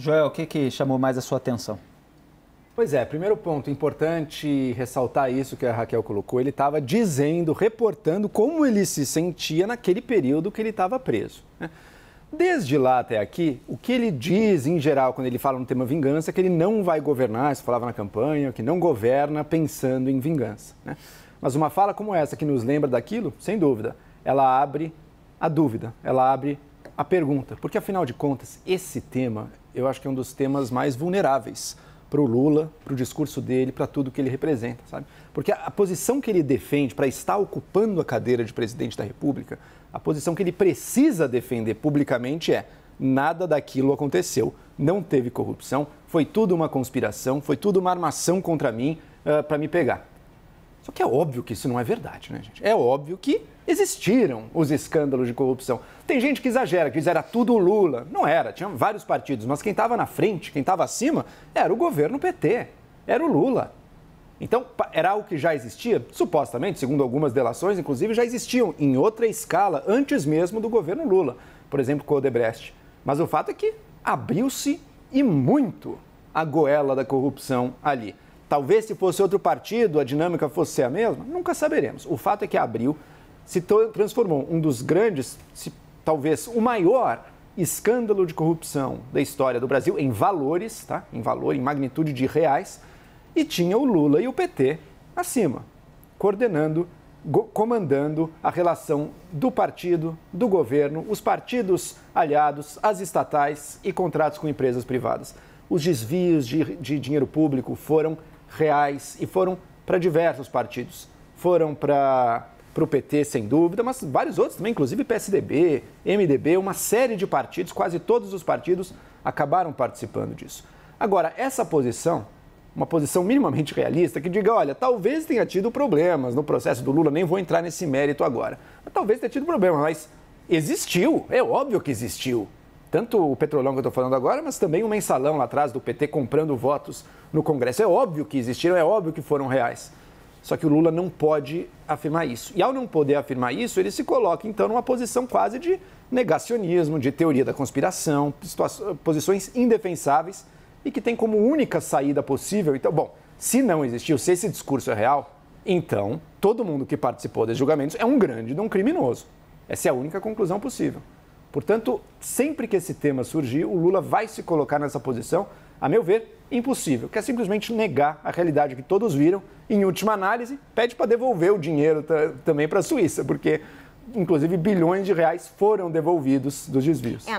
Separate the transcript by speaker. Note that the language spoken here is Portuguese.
Speaker 1: Joel, o que, que chamou mais a sua atenção? Pois é, primeiro ponto, importante ressaltar isso que a Raquel colocou. Ele estava dizendo, reportando como ele se sentia naquele período que ele estava preso. Né? Desde lá até aqui, o que ele diz em geral quando ele fala no tema vingança é que ele não vai governar, isso falava na campanha, que não governa pensando em vingança. Né? Mas uma fala como essa que nos lembra daquilo, sem dúvida, ela abre a dúvida, ela abre a pergunta, porque afinal de contas, esse tema eu acho que é um dos temas mais vulneráveis para o Lula, para o discurso dele, para tudo que ele representa, sabe? Porque a, posição que ele defende para estar ocupando a cadeira de presidente da República, a posição que ele precisa defender publicamente é: nada daquilo aconteceu, não teve corrupção, foi tudo uma conspiração, foi tudo uma armação contra mim uh, ah, para me pegar. Só que é óbvio que isso não é verdade, né, gente? É óbvio que existiram os escândalos de corrupção. Tem gente que exagera, que diz era tudo Lula. Não era, tinha vários partidos, mas quem estava na frente, quem estava acima, era o governo PT, era o Lula. Então, era algo que já existia? Supostamente, segundo algumas delações, inclusive, já existiam em outra escala antes mesmo do governo Lula, por exemplo, com o Odebrecht. Mas o fato é que abriu-se e muito a goela da corrupção ali. Talvez se fosse outro partido, a dinâmica fosse a mesma? Nunca saberemos. O fato é que abriu se transformou um dos grandes, se, talvez o maior escândalo de corrupção da história do Brasil em valores, tá? Em valor, em magnitude de reais, e tinha o Lula e o PT acima, coordenando, comandando a relação do partido, do governo, os partidos aliados, as estatais e contratos com empresas privadas. Os desvios de, de dinheiro público foram reais e foram para diversos partidos. Foram para o PT, sem dúvida, mas vários outros também, inclusive PSDB, MDB, uma série de partidos, quase todos os partidos acabaram participando disso. Agora, essa posição, uma posição minimamente realista, que diga, olha, talvez tenha tido problemas no processo do Lula, nem vou entrar nesse mérito agora. Mas talvez tenha tido problema, mas existiu, é óbvio que existiu tanto o petrolão que eu estou falando agora, mas também o mensalão lá atrás do PT comprando votos no Congresso. É óbvio que existiram, é óbvio que foram reais. Só que o Lula não pode afirmar isso. E ao não poder afirmar isso, ele se coloca então numa posição quase de negacionismo, de teoria da conspiração, posições indefensáveis e que tem como única saída possível. Então, bom, se não existiu, se esse discurso é real, então todo mundo que participou desses julgamentos é um grande de um criminoso. Essa é a única conclusão possível. Portanto, sempre que esse tema surgir, o Lula vai se colocar nessa posição, a meu ver, impossível, que é simplesmente negar a realidade que todos viram. em última análise, pede para devolver o dinheiro também para a Suíça, porque inclusive bilhões de reais foram devolvidos dos desvios. É.